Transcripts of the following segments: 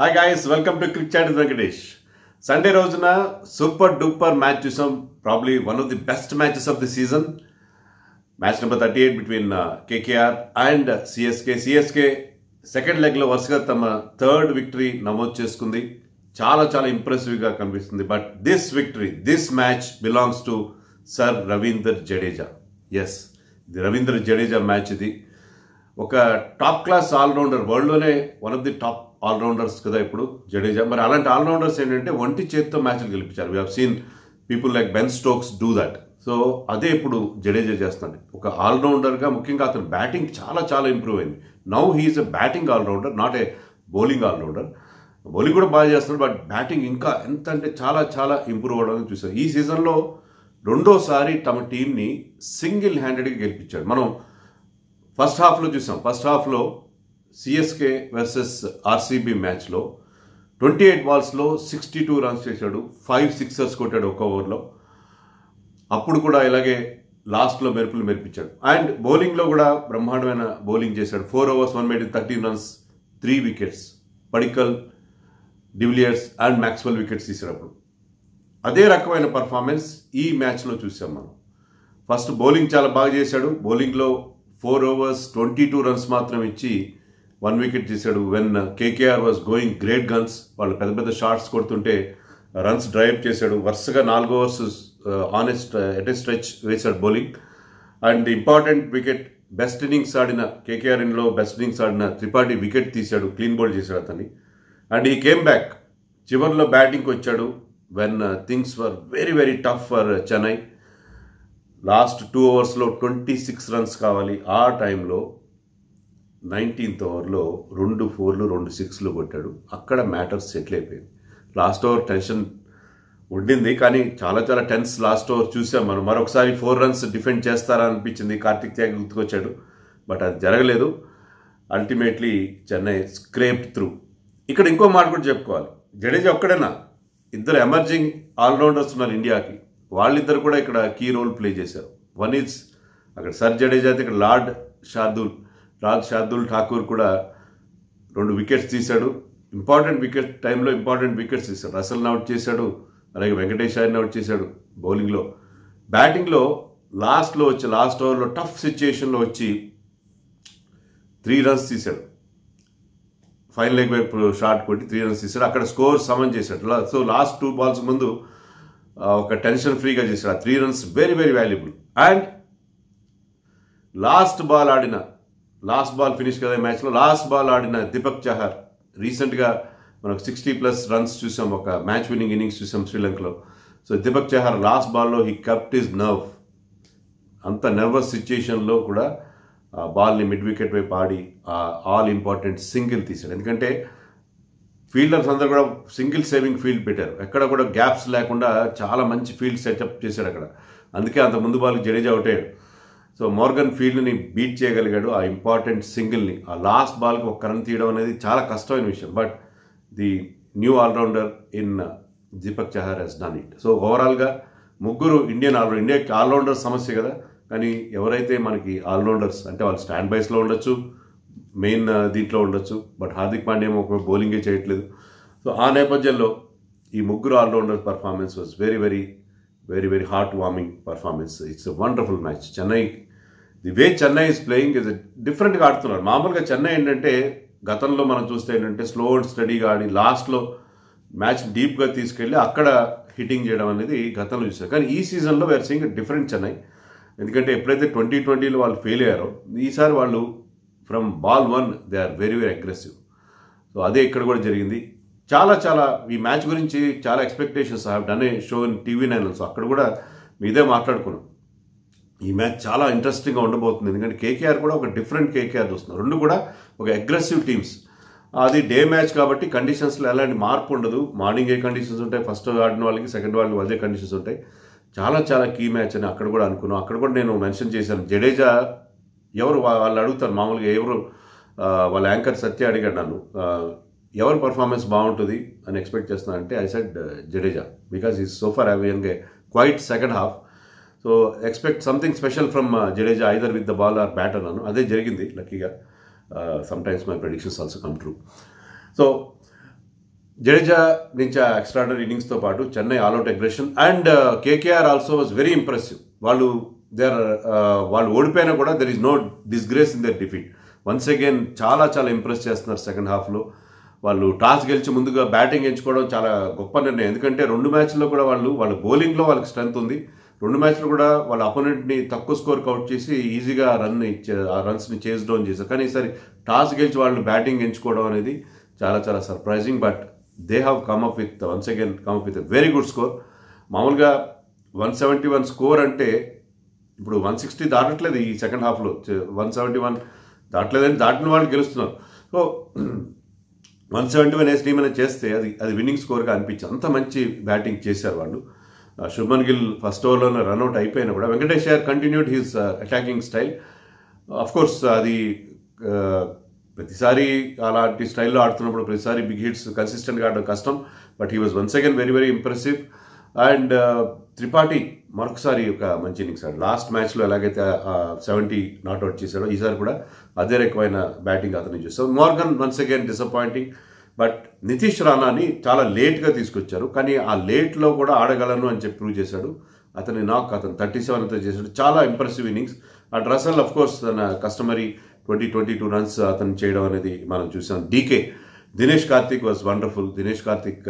Hi guys welcome to cric chat Venkatesh Sunday రోజున super duper match చూసాం probably one of the best matches of the season match number thirty eight between KKR and CSK CSK second లెగ్లో వరుసగా తమ third victory నమోదు చేసుకుంది చాలా చాలా ఇంప్రెసివ్గా కనిపిస్తుంది but this victory this match belongs to sir Ravindra Jadeja yes ఇది రవీందర్ జడేజా మ్యాచ్ ఇది ఒక టాప్ క్లాస్ ఆల్రౌండర్ వరల్డ్లోనే one of the top allrounders కదా ఇప్పుడు జడేజా మరి అలాంటి ఆల్రౌండర్స్ ఏంటంటే ఒంటి చేతితో మ్యాచ్లు గెలిపించారు we have seen people like Ben Stokes do that so అదే ఇప్పుడు జడేజా చేస్తుంది ఒక ఆల్రౌండర్గా ముఖ్యంగా అతను బ్యాటింగ్ చాలా చాలా ఇంప్రూవ్ అయింది now he's a batting allrounder not a bowling allrounder bowling కూడా బాగా చేస్తున్నాడు బట్ బ్యాటింగ్ ఇంకా ఎంత అంటే చాలా చాలా ఇంప్రూవ్ అవ్వడం చూసాం ఈ సీజన్లో రెండోసారి తమ టీంని సింగిల్ హ్యాండెడ్గా గెలిపించాడు మనం ఫస్ట్ హాఫ్లో చూసాం ఫస్ట్ హాఫ్లో సిఎస్కే వర్సెస్ ఆర్సీబీ మ్యాచ్లో ట్వంటీ ఎయిట్ బాల్స్లో సిక్స్టీ టూ రన్స్ చేశాడు ఫైవ్ సిక్సర్స్ కొట్టాడు ఒక ఓవర్లో అప్పుడు కూడా ఇలాగే లాస్ట్లో మెరుపులు మెరిపించాడు అండ్ బౌలింగ్లో కూడా బ్రహ్మాండమైన బౌలింగ్ చేశాడు four overs one maiden thirteen runs three wickets Padikkal de Villiers and Maxwell wickets తీసినప్పుడు అదే రకమైన పర్ఫార్మెన్స్ ఈ మ్యాచ్లో చూసాం మనం ఫస్ట్ బౌలింగ్ చాలా బాగా చేశాడు బౌలింగ్లో four overs twenty two runs మాత్రం ఇచ్చి వన్ వికెట్ తీశాడు when KKR was going great guns వాళ్ళు పెద్ద పెద్ద షార్ట్స్ కొడుతుంటే రన్స్ uh, డ్రైవ్ చేశాడు వరుసగా నాలుగు ఓవర్స్ ఆనెస్ట్ ఎట్ స్ట్రెచ్ వేశాడు bowling and important wicket best innings ఆడిన కేకేఆర్ ఇన్లో బెస్ట్ ఇన్నింగ్స్ ఆడిన త్రిపాఠి వికెట్ తీశాడు క్లీన్ బౌల్ చేశాడు అతన్ని అండ్ ఈ కేమ్ బ్యాక్ చివరిలో బ్యాటింగ్కి వచ్చాడు when things were very very tough for Chennai last two అవర్స్లో ట్వంటీ సిక్స్ రన్స్ కావాలి ఆ టైంలో నైన్టీన్త్ ఓవర్లో రెండు ఫోర్లు రెండు సిక్స్లు కొట్టాడు అక్కడ మ్యాటర్స్ సెటిల్ అయిపోయింది లాస్ట్ ఓవర్ టెన్షన్ ఉండింది కానీ చాలా చాలా టెన్స్ లాస్ట్ ఓవర్ చూసాం మనం మరొకసారి ఫోర్ రన్స్ డిఫెండ్ చేస్తారా అనిపించింది కార్తిక్ త్యాగ్ గుర్తుకొచ్చాడు బట్ అది జరగలేదు అల్టిమేట్లీ చెన్నై స్క్రేప్ త్రూ ఇక్కడ ఇంకో మాట కూడా చెప్పుకోవాలి జడేజా ఒక్కడేనా ఇద్దరు ఎమర్జింగ్ ఆల్రౌండర్స్ ఉన్నారు ఇండియాకి వాళ్ళిద్దరు కూడా ఇక్కడ కీ రోల్ ప్లే చేశారు వన్ ఈజ్ అక్కడ సర్ జడేజా ఇక్కడ లార్డ్ షార్దుల్ రాజ్ షార్దుల్ ఠాకూర్ కూడా రెండు వికెట్స్ తీశాడు ఇంపార్టెంట్ వికెట్ టైంలో ఇంపార్టెంట్ వికెట్స్ తీశాడు రసల్ని అవుట్ చేశాడు అలాగే వెంకటేష్ ఆయన్ని అవుట్ చేశాడు బౌలింగ్లో బ్యాటింగ్లో లాస్ట్లో వచ్చి లాస్ట్ ఓవర్లో టఫ్ సిచ్యుయేషన్లో వచ్చి త్రీ రన్స్ తీశాడు ఫైనల్ లెగ్ వైపు షార్ట్ కొట్టి త్రీ రన్స్ తీశాడు అక్కడ స్కోర్ సమన్ చేశాడు సో లాస్ట్ టూ బాల్స్ ముందు ఒక టెన్షన్ ఫ్రీగా చేశాడు ఆ three runs very very valuable and last ball ఆడిన లాస్ట్ బాల్ ఫినిష్ కదా మ్యాచ్లో లాస్ట్ బాల్ ఆడిన దీపక్ చహర్ రీసెంట్గా మనకు సిక్స్టీ ప్లస్ రన్స్ చూసాం ఒక మ్యాచ్ విన్నింగ్ ఇన్నింగ్స్ చూసాం శ్రీలంకలో సో దీపక్ చహర్ లాస్ట్ బాల్లో హీ కప్ట్ ఈజ్ నర్వ్ అంత నర్వస్ సిచ్యుయేషన్లో కూడా ఆ బాల్ని మిడ్ వికెట్ వైపు ఆడి ఆల్ ఇంపార్టెంట్ సింగిల్ తీశాడు ఎందుకంటే ఫీల్డర్స్ అందరూ కూడా సింగిల్ సేవింగ్ ఫీల్డ్ పెట్టారు ఎక్కడ కూడా గ్యాప్స్ లేకుండా చాలా మంచి ఫీల్డ్ సెటప్ చేశాడు అక్కడ అందుకే అంత ముందు బాల్ జడేజా అవుట్ అయ్యాడు సో మోర్గన్ ఫీల్డ్ని బీట్ చేయగలిగాడు ఆ ఇంపార్టెంట్ సింగిల్ని ఆ లాస్ట్ బాల్కి ఒక రన్ తీయడం అనేది చాలా కష్టమైన విషయం but the new allrounder in Deepak Chahar he's done it so ఓవరాల్గా ముగ్గురు ఇండియన్ ఆల్రౌండర్ ఇండియాకి ఆల్రౌండర్ సమస్య కదా కానీ ఎవరైతే మనకి ఆల్రౌండర్స్ అంటే వాళ్ళు స్టాండ్ బైస్లో ఉండొచ్చు మెయిన్ దీంట్లో ఉండొచ్చు బట్ హార్దిక్ పాండ్యం ఒక బౌలింగే చేయట్లేదు సో ఆ నేపథ్యంలో ఈ ముగ్గురు allrounder performance was very very very very heart warming performance it's wonderful match Chennai the way Chennai is playing is డిఫరెంట్గా ఆడుతున్నారు మామూలుగా చెన్నై ఏంటంటే గతంలో మనం చూస్తే ఏంటంటే స్లో అండ్ స్టడీగా ఆడి లాస్ట్లో మ్యాచ్ డీప్గా తీసుకెళ్ళి అక్కడ హిట్టింగ్ చేయడం అనేది గతంలో చూసారు కానీ ఈ సీజన్లో వేర్ సీయింగ్ డిఫరెంట్ చెన్నై ఎందుకంటే ఎప్పుడైతే ట్వంటీ ట్వంటీలో వాళ్ళు ఫెయిల్ అయ్యారో ఈసారి వాళ్ళు from ball one they are very very aggressive so అదే ఇక్కడ కూడా జరిగింది చాలా చాలా ఈ మ్యాచ్ గురించి చాలా expectations have done a show in TV nine so అక్కడ కూడా మీదే మాట్లాడుకున్నాం ఈ మ్యాచ్ చాలా ఇంట్రెస్టింగ్గా ఉండబోతుంది ఎందుకంటే కేకేఆర్ కూడా ఒక డిఫరెంట్ కేకేఆర్ చూస్తున్నారు రెండు కూడా ఒక అగ్రెసివ్ టీమ్స్ అది డే మ్యాచ్ కాబట్టి కండిషన్స్లో ఎలాంటి మార్పు ఉండదు మార్నింగ్ ఏ కండిషన్స్ ఉంటాయి ఫస్ట్ ఆడిన వాళ్ళకి సెకండ్ వాళ్ళకి అదే కండిషన్స్ ఉంటాయి చాలా చాలా కీ మ్యాచ్ అని అక్కడ కూడా అనుకున్నాం అక్కడ కూడా నేను మెన్షన్ చేశాను జడేజా ఎవరు వాళ్ళు అడుగుతారు మామూలుగా ఎవరు వాళ్ళ యాంకర్ సత్య అడిగాడు నన్ను ఎవరు పర్ఫార్మెన్స్ బాగుంటుంది అని ఎక్స్పెక్ట్ చేస్తున్నానంటే I said Jadeja because he so far have young quiet second half so expect something special from Jadeja either with the ball or bat అన్నాను అదే జరిగింది లక్కీగా sometimes my predictions also come true so Jadeja నుంచి ఆ ఎక్స్ట్రాడనరీ ఇన్నింగ్స్తో పాటు Chennai all out aggression and KKR also was very impressive వాళ్ళు they are uh, వాళ్ళు ఓడిపోయినా కూడా there is no disgrace in their defeat once again చాలా చాలా ఇంప్రెస్ చేస్తున్నారు సెకండ్ హాఫ్లో వాళ్ళు టాస్ గెలిచి ముందుగా బ్యాటింగ్ ఎంచుకోవడం చాలా గొప్ప నిర్ణయం ఎందుకంటే రెండు మ్యాచ్లో కూడా వాళ్ళు వాళ్ళ బౌలింగ్లో వాళ్ళకి స్ట్రెంత్ ఉంది రెండు మ్యాచ్లు కూడా వాళ్ళ అపోనెంట్ని తక్కువ స్కోర్కి అవుట్ చేసి ఈజీగా రన్ ఇచ్చే ఆ రన్స్ని చేజ్ డౌన్ చేశారు కానీ ఈసారి టాస్ గెలిచి వాళ్ళని బ్యాటింగ్ ఎంచుకోవడం అనేది చాలా చాలా surprising but they have come up with once again come up with very good score మామూలుగా వన్ సెవెంటీ వన్ స్కోర్ అంటే ఇప్పుడు వన్ సిక్స్టీ దాటట్లేదు ఈ సెకండ్ హాఫ్లో వన్ సెవెంటీ వన్ దాటలేదని దాటిన వాళ్ళు గెలుస్తున్నారు సో వన్ సెవెంటీ వన్ వేసి టీం అనేది చేస్తే అది అది విన్నింగ్ స్కోర్గా అనిపించింది అంత మంచి బ్యాటింగ్ చేశారు వాళ్ళు శుభన్ గిల్ ఫస్ట్ ఓవర్లోనే రన్అట్ అయిపోయినా కూడా Venkatesh Iyer continued his attacking style course అది uh, ప్రతిసారి అలాంటి స్టైల్లో ఆడుతున్నప్పుడు ప్రతిసారి బిగ్ హిట్స్ కన్సిస్టెంట్గా ఆడడం కష్టం but he was once again very very impressive and Tripathi మరొకసారి ఒక మంచి ఇన్నింగ్స్ ఆడు లాస్ట్ మ్యాచ్లో ఎలాగైతే సెవెంటీ uh, నాట్అవుట్ చేశాడో ఈసారి కూడా అదే రకమైన బ్యాటింగ్ అతను చూస్తాం Morgan once again disappointing but Nitish రాణాని చాలా లేట్గా తీసుకొచ్చారు కానీ ఆ లేట్లో కూడా ఆడగలను అని చెప్పి ప్రూవ్ చేశాడు అతని నాకు అతను థర్టీ సెవెన్ అంతా చేశాడు చాలా impressive innings and Russell of course తన customary twenty twenty two runs అతను చేయడం అనేది మనం చూసాం DK Dinesh Karthik was wonderful Dinesh Karthik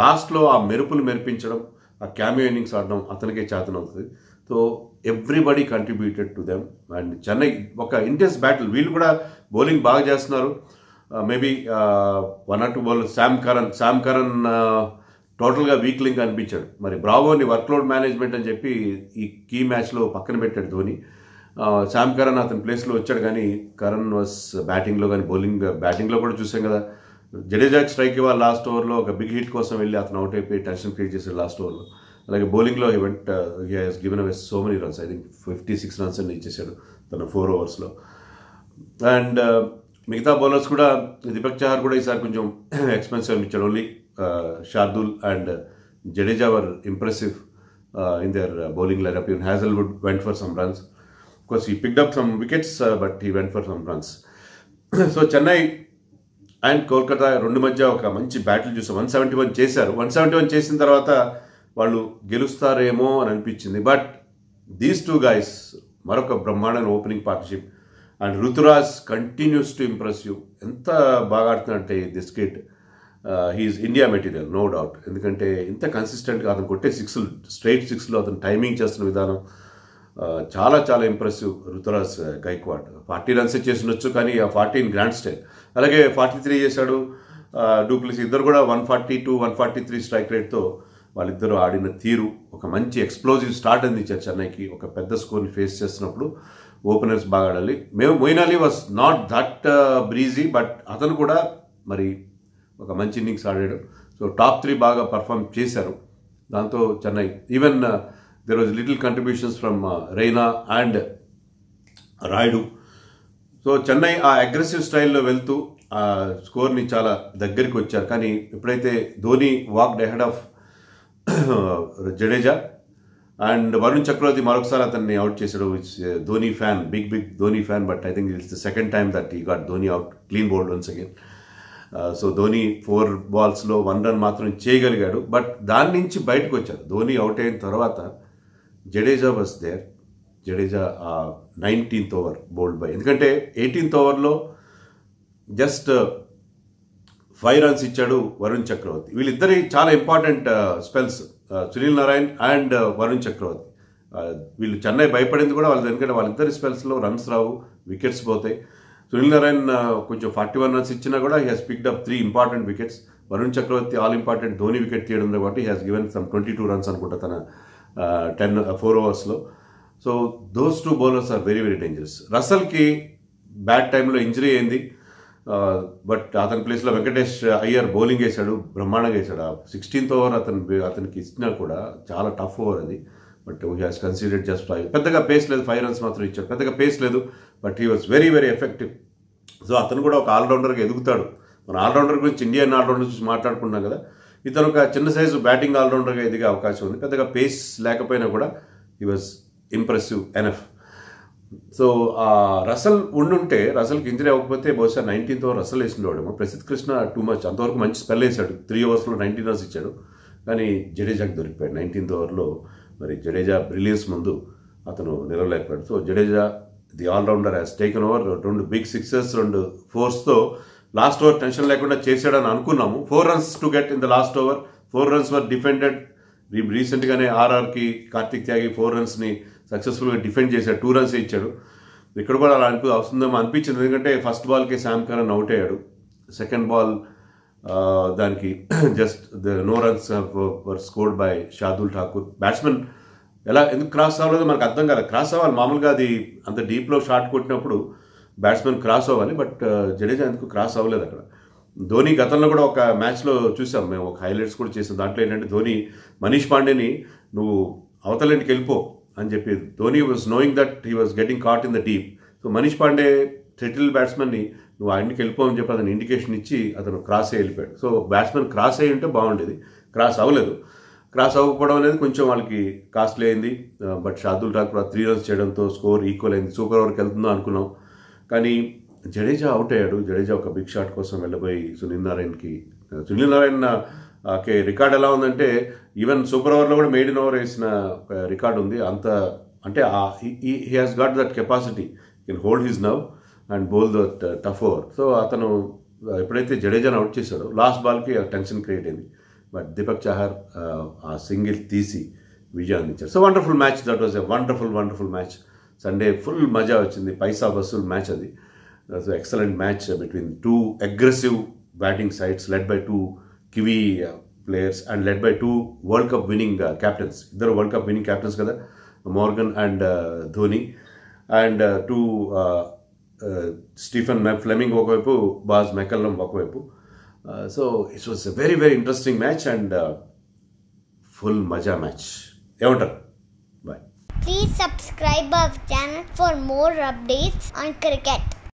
లాస్ట్లో ఆ మెరుపులు మెరిపించడం ఆ క్యామియో ఇన్నింగ్స్ ఆడడం అతనికే చేతనవుతుంది so everybody contributed to them and Chennai ఒక ఇంటెన్స్ బ్యాటిల్ వీళ్ళు కూడా బౌలింగ్ బాగా చేస్తున్నారు maybe one or two ball Sam Curran Sam Curran టోటల్గా వీక్లింగ్ అనిపించాడు మరి బ్రావోని వర్క్లోడ్ మేనేజ్మెంట్ అని చెప్పి ఈ కీ మ్యాచ్లో పక్కన పెట్టాడు ధోని శామ్ uh, కరణ్ అతని ప్లేస్లో వచ్చాడు కానీ కరణ్ వాస్ బ్యాటింగ్లో కానీ బౌలింగ్ బ్యాటింగ్లో కూడా చూసాం కదా జడేజా స్ట్రైక్ ఇవ్వాలి లాస్ట్ ఓవర్లో ఒక బిగ్ హిట్ కోసం వెళ్ళి అతను అవుట్ అయిపోయి టెన్షన్ క్రియేట్ చేశాడు లాస్ట్ ఓవర్లో అలాగే బౌలింగ్లో even he has given away so many runs I think fifty six runs అని ఇచ్చేసాడు తన ఫోర్ ఓవర్స్లో అండ్ మిగతా బౌలర్స్ కూడా దీపక్ చహార్ కూడా ఈసారి కొంచెం ఎక్స్పెన్సివ్ అనిపించాడు only Shardul and Jadeja were impressive in their bowling lineup even would went for some runs course he picked up some wickets but he went for some runs so Chennai and Kolkata రెండు మధ్య ఒక మంచి బ్యాటిల్ చూసాం వన్ సెవెంటీ వన్ చేశారు one seventy one చేసిన తర్వాత వాళ్ళు గెలుస్తారేమో అని అనిపించింది బట్ దీస్ టూ గాయస్ మరొక బ్రహ్మాండమైన opening partnership and Ruturaj continues to impress you ఎంత బాగా ఆడుతున్నాడంటే this kid he's India material no doubt ఎందుకంటే ఇంత కన్సిస్టెంట్గా అతను కొట్టే సిక్స్ స్ట్రైట్ సిక్స్లో అతను టైమింగ్ చేస్తున్న విధానం uh, చాలా చాలా impressive Ruturaj Gaikwad uh, forty runs ఉండొచ్చు కానీ ఆ ఫార్టీ ఇన్ గ్రాండ్ స్టైల్ అలాగే ఫార్టీ త్రీ చేశాడు డూప్లిస్ uh, ఇద్దరు కూడా one forty two one forty three strike రేట్తో వాళ్ళిద్దరూ ఆడిన తీరు ఒక మంచి ఎక్స్ప్లోజివ్ స్టార్ట్ అందించారు చెన్నైకి ఒక పెద్ద స్కోర్ని ఫేస్ చేసినప్పుడు ఓపెనర్స్ బాగా ఆడాలి మేము Moeen Ali was not that breezy uh, but అతను కూడా మరి ఒక మంచి ఇన్నింగ్స్ ఆడాడు సో టాప్ త్రీ బాగా పర్ఫామ్ చేశారు దాంతో Chennai even there was little contributions from Raina and Rayudu so Chennai ఆ అగ్రెసివ్ స్టైల్లో వెళ్తూ ఆ స్కోర్ని చాలా దగ్గరికి వచ్చారు కానీ ఎప్పుడైతే Dhoni walk ahead of Jadeja and Varun Chakravarthy మరొకసారి అతన్ని అవుట్ చేశాడు Dhoni fan big big Dhoni fan but I think it's the second time that he got Dhoni out clean bowled once again so Dhoni four బాల్స్లో వన్ రన్ మాత్రం చేయగలిగాడు బట్ దాని నుంచి బయటకు వచ్చాడు ధోని అవుట్ అయిన తర్వాత Jadeja was there Jadeja nineteenth over bowled by ఎందుకంటే ఎయిటీన్త్ ఓవర్లో జస్ట్ ఫైవ్ రన్స్ ఇచ్చాడు వరుణ్ చక్రవర్తి వీళ్ళిద్దరి చాలా important spells uh, Sunil Narine and Varun Chakravarthy వీళ్ళు చెన్నై భయపడింది కూడా వాళ్ళు ఎందుకంటే వాళ్ళిద్దరి స్పెల్స్లో రన్స్ రావు వికెట్స్ పోతాయి సునీల్ నారాయణ్ కొంచెం ఫార్టీ వన్ రన్స్ ఇచ్చినా కూడా he has picked up three important wickets Varun Chakravarthy all important Dhoni wicket తీయడం కాబట్టి he has given some twenty two runs అనుకుంటా తన టెన్ ఫోర్ ఓవర్స్లో so those two bowlers are very very dangerous రసల్కి బ్యాడ్ టైంలో injury అయింది బట్ అతని ప్లేస్లో వెంకటేష్ అయ్యర్ బౌలింగ్ వేశాడు బ్రహ్మాండంగా వేశాడు సిక్స్టీన్త్ ఓవర్ అతను అతనికి ఇచ్చినా కూడా చాలా టఫ్ ఓవర్ అది but he has considered just five పెద్దగా పేస్ లేదు ఫైవ్ రన్స్ మాత్రం ఇచ్చాడు పెద్దగా పేస్ లేదు but he was very very effective so అతను కూడా ఒక ఆల్రౌండర్గా ఎదుగుతాడు మన ఆల్రౌండర్ గురించి ఇండియన్ ఆల్రౌండర్ గురించి మాట్లాడుకున్నాం కదా ఇతను ఒక చిన్న సైజు బ్యాటింగ్ ఆల్రౌండర్గా ఎదిగే అవకాశం ఉంది పెద్దగా పేస్ లేకపోయినా కూడా he was impressive enough so ఆ రసల్ ఉండుంటే రసల్కి ఇంజరీ అవ్వకపోతే బహుశా నైన్టీన్త్ ఓవర్ రసల్ వేసిండేవాడేమో ప్రసిద్ధ్ కృష్ణ టూ మచ్ అంతవరకు మంచి స్పెల్ వేశాడు త్రీ ఓవర్స్లో నైన్టీన్ రన్స్ ఇచ్చాడు కానీ జడేజాకి దొరికిపోయాడు నైన్టీన్త్ ఓవర్లో మరి జడేజా బ్రిలియన్స్ ముందు అతను నిలవలేకపోయాడు so Jadeja the allrounder has taken over రెండు బిగ్ సిక్సెస్ రెండు ఫోర్స్తో లాస్ట్ ఓవర్ టెన్షన్ లేకుండా చేశాడని అనుకున్నాము four runs to get in the last over four runs were defended రీసెంట్గానే ఆర్ఆర్కి కార్తిక్ త్యాగి ఫోర్ రన్స్ని సక్సెస్ఫుల్గా డిఫెండ్ చేశాడు టూ రన్స్ ఇచ్చాడు ఇక్కడ కూడా అలా అనిపి వస్తుందేమో అనిపించింది ఎందుకంటే ఫస్ట్ బాల్కే శామ్ కరణ్ అవుట్ అయ్యాడు సెకండ్ బాల్ దానికి just the no runs were scored by Shardul Thakur batsmen ఎలా ఎందుకు క్రాస్ అవ్వలేదు మనకు అర్థం కాదు క్రాస్ అవ్వాలి మామూలుగా అది అంత డీప్లో షార్ట్ కొట్టినప్పుడు బ్యాట్స్మెన్ క్రాస్ అవ్వాలి బట్ uh, జడేజా ఎందుకు క్రాస్ అవ్వలేదు అక్కడ ధోని గతంలో కూడా ఒక మ్యాచ్లో చూసాం మేము ఒక హైలైట్స్ కూడా చేసాం దాంట్లో ఏంటంటే ధోని మనీష్ పాండేని నువ్వు అవతలంటికి వెళ్ళిపో అని చెప్పి Dhoni was knowing that he was getting caught in the deep so Manish Pandey settle బ్యాట్స్మెన్ని నువ్వు ఆయనకి వెళ్ళిపోవని చెప్పి అతను ఇండికేషన్ ఇచ్చి అతను క్రాస్ అయ్యి వెళ్ళిపోయాడు సో బ్యాట్స్మెన్ క్రాస్ అయ్యి ఉంటే బాగుండేది క్రాస్ అవ్వలేదు క్రాస్ అవ్వకపోవడం అనేది కొంచెం వాళ్ళకి కాస్ట్లీ అయింది but Shardul Thakur three runs చేయడంతో స్కోర్ ఈక్వల్ అయింది సూపర్ ఓవర్కి వెళ్తుందో అనుకున్నాం కానీ జడేజా అవుట్ అయ్యాడు జడేజా ఒక బిగ్ షాట్ కోసం వెళ్ళబోయి సునీల్ నారాయణకి సునీల్ నారాయణ ఓకే రికార్డ్ ఎలా ఉందంటే ఈవెన్ సూపర్ ఓవర్లో కూడా మేడ్ ఇన్ ఓవర్ వేసిన రికార్డ్ ఉంది అంత అంటే he has got that capacity can hold his nerve and bowl that tough over so అతను ఎప్పుడైతే జడేజాను అవుట్ చేశాడో లాస్ట్ బాల్కి టెన్షన్ క్రియేట్ అయింది బట్ దీపక్ చహర్ ఆ సింగిల్ తీసి విజయం అందించారు so wonderful match that was a wonderful wonderful match Sunday full మజా వచ్చింది పైసా వసూల్ మ్యాచ్ అది so excellent match between two aggressive batting sides led by two Kiwi uh, players and led by two World Cup winning uh, captains. There are World Cup winning captains, Morgan and uh, Dhoni, and uh, two uh, uh, Stephen Fleming Okwepu, Baz McCallum Okwepu. Uh, so it was a very, very interesting match and uh, full maja match. Everton. Bye. Please subscribe our channel for more updates on cricket.